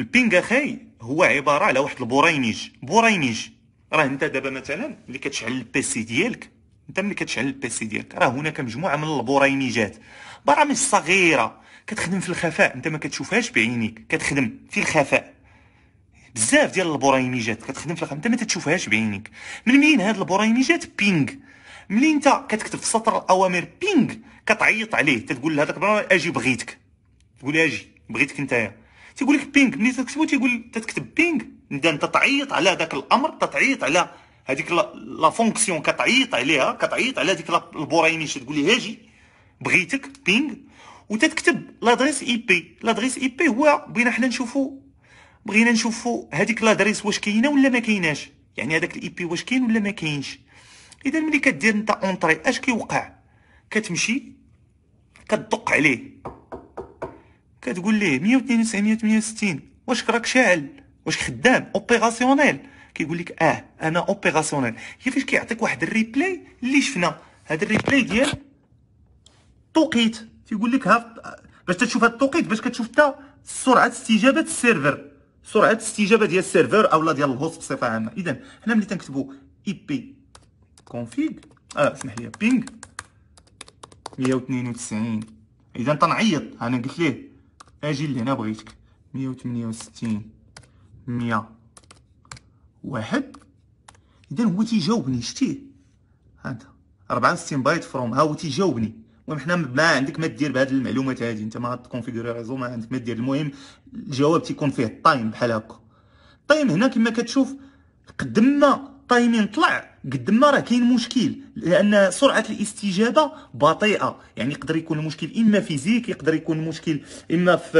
البينغ اخاي هو عباره على واحد البورينيج بورينيج راه انت دابا مثلا ملي كتشعل البيسي ديالك انت ملي كتشعل البيسي ديالك راه هناك مجموعه من البورينيجات برامج صغيره كتخدم في الخفاء انت ما كتشوفهاش بعينيك كتخدم في الخفاء بزاف ديال البورينيجات كتخدم في الخفاء انت ما تتشوفهاش بعينيك من مين هاد البورينيجات بينغ ملي انت كتكتب في سطر الاوامر بينغ كتعيط عليه تتقول لهذاك اجي بغيتك تقول اجي بغيتك نتايا تيقول لك بينك ملي تكتبو تيقول تتكتب بينك نبدا انت تعيط على ذاك الامر تتعيط على هذيك لا فونكسيون كتعيط عليها كتعيط على ديك البورينيش تقول لي هاجي بغيتك بينغ وتتكتب لادريس اي بي لادريس اي بي هو بغينا حنا نشوفو بغينا نشوفو هذيك لادريس واش كاينه ولا ما كايناش يعني هذاك الاي بي واش كاين ولا ما كاينش اذا ملي كدير انت اونطري اش كيوقع كتمشي كتدق عليه كتقول ليه 192 168 واش راك شاعل واش خدام اوبيراسيونيل كيقول لك اه انا اوبيراسيونيل كيفاش كيعطيك واحد الريبلاي اللي شفنا هذا الريبلاي ديال التوقيت تيقول لك ها باش تشوف هذا التوقيت باش كتشوف حتى سرعه استجابه السيرفر سرعه استجابه ديال السيرفر اولا ديال الهوست بصفه عامه اذا حنا ملي تنكتبوا اي بي كونفيغ اه اسمح لي بينغ 192 اذا تنعيط انا قلت ليه اجي لهنا بغيتك مية وثمانية وستين مية واحد اذا هو تيجاوبني شتيه هذا ربعة وستين بايت فروم ها هو تيجاوبني المهم حنا ما عندك ما دير بهاد المعلومات هادي انت ما تكونفيغوري ريزو ما عندك ما دير المهم الجواب تيكون فيه الطايم بحال هكا الطايم هنا كما كتشوف قد ما التايمين طلع قد ما راه كاين مشكل لان سرعه الاستجابه بطيئه يعني يقدر يكون المشكل اما فيزيك يقدر يكون المشكل اما في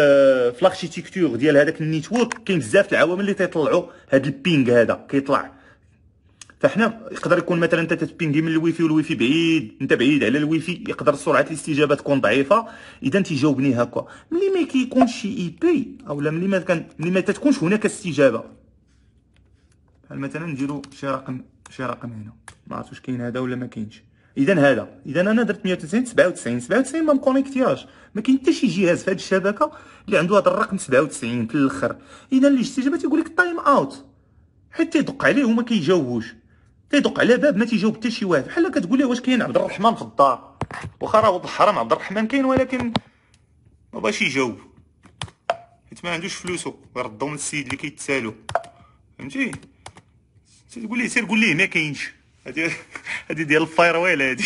في الاركيتيكتور ديال هذاك النيتورك كاين بزاف العوامل اللي تيطلعوا هذا البينغ هذا كيطلع فحنا يقدر يكون مثلا انت تبينغي من الويفي والويفي بعيد انت بعيد على الويفي يقدر سرعه الاستجابه تكون ضعيفه اذا تيجاوبني هكا ملي ما كيكونش شي اي بي اولا ملي ما كان ملي ما تتكونش هناك استجابه مثلا نديرو شي رقم شي رقم هنا ما عرفتش واش كاين هذا ولا ما كاينش اذا هذا اذا انا درت 190 97 97 ما مكونيكتيهاش ما كاين حتى شي جهاز في هذه الشبكه اللي عنده هذا الرقم 97 في الاخر اذا الاستجابه تيقول لك تايم اوت حيت تيدق عليه وما كيجاوبوش تيدق على باب ما تيجاوب حتى شي واحد بحال كتقول ليه واش كاين عبد الرحمن في الدار واخا راه ولد الحرام عبد الرحمن كاين ولكن ما باش يجاوب حيت ما عندوش فلوسو يردو من السيد اللي كيتسالو فهمتي سير قول ليه سير قول ليه ما كاينش هادي هادي ديال الفايرويل هادي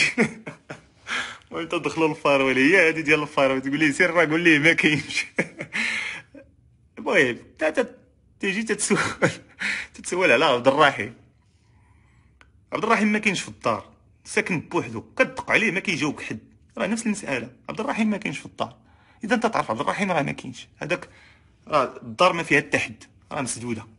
المهم تدخلوا للفايرويل هي هادي ديال الفايرويل تقول ليه سير راه قول ليه ما كاينش المهم تيجي تتسول تتسول على عبد الرحيم عبد الرحيم ما كاينش في الدار ساكن بوحدو كدق عليه ما كيجاوبك حد راه نفس المساله عبد الرحيم ما كاينش في الدار اذا انت تعرف عبد الرحيم راه ما كاينش هذاك راه الدار ما فيها حتى حد راه مسدوده